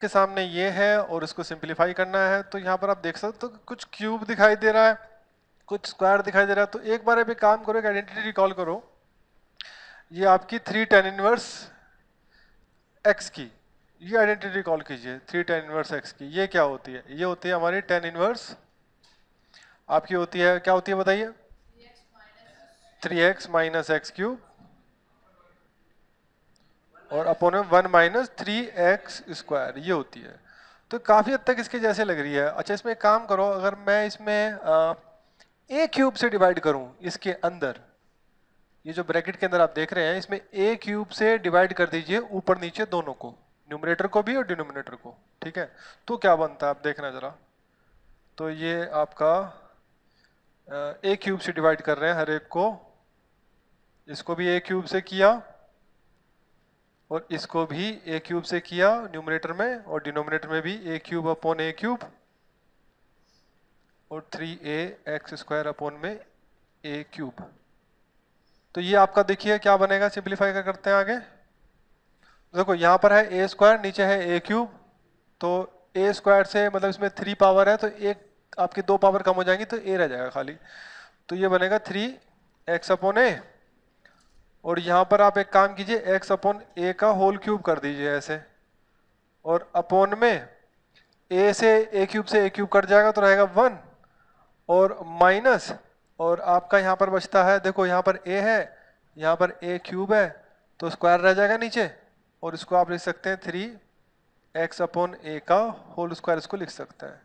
के सामने ये है और इसको सिंप्लीफाई करना है तो यहाँ पर आप देख सकते हो तो कुछ क्यूब दिखाई दे रहा है कुछ स्क्वायर दिखाई दे रहा है तो एक बार अभी काम करो एक आइडेंटिटी रिकॉल करो ये आपकी थ्री टेन इनवर्स एक्स की ये आइडेंटिटी रिकॉल कीजिए थ्री टेन इनवर्स एक्स की ये क्या होती है ये होती है हमारी टेन इनवर्स आपकी होती है क्या होती है बताइए three x minus x cube और अपोन में one minus three x square ये होती है तो काफ़ी हद तक इसके जैसे लग रही है अच्छा इसमें काम करो अगर मैं इसमें ए क्यूब से डिवाइड करूं इसके अंदर ये जो ब्रैकेट के अंदर आप देख रहे हैं इसमें ए क्यूब से डिवाइड कर दीजिए ऊपर नीचे दोनों को न्यूमरेटर को भी और डिनोमिनेटर को ठीक है तो क्या बनता है आप देखना ज़रा तो ये आपका ए क्यूब से डिवाइड कर रहे हैं हर एक को इसको भी ए क्यूब से किया और इसको भी ए क्यूब से किया न्यूमरेटर में और डिनोमिनेटर में भी a cube upon a cube और three a x square upon में ए क्यूब तो ये आपका देखिए क्या बनेगा सिंप्लीफाई करते हैं आगे देखो यहाँ पर है ए स्क्वायर नीचे है ए क्यूब तो ए स्क्वायर से मतलब इसमें थ्री पावर है तो एक आपकी दो पावर कम हो जाएंगी तो ए रह जाएगा खाली तो ये बनेगा थ्री एक्स अपॉन ए और यहाँ पर आप एक काम कीजिए एक्स अपॉन ए का होल क्यूब कर दीजिए ऐसे और अपॉन में ए से ए क्यूब से ए क्यूब कट जाएगा तो रहेगा वन और माइनस और आपका यहाँ पर बचता है देखो यहाँ पर ए है यहाँ पर ए क्यूब है तो स्क्वायर रह जाएगा नीचे और इसको आप लिख सकते हैं थ्री एक्स अपॉन ए का होल स्क्वायर इसको लिख सकते हैं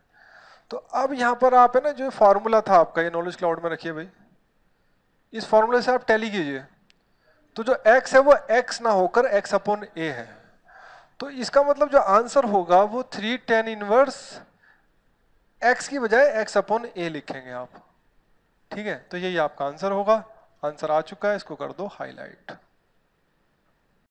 तो अब यहाँ पर आप है ना जो फार्मूला था आपका ये नॉलेज क्लाउड में रखिए भाई इस फार्मूले से आप टैली कीजिए तो जो x है वो x ना होकर x अपॉन ए है तो इसका मतलब जो आंसर होगा वो थ्री टेन इनवर्स x की बजाय x अपॉन ए लिखेंगे आप ठीक है तो यही आपका आंसर होगा आंसर आ चुका है इसको कर दो हाईलाइट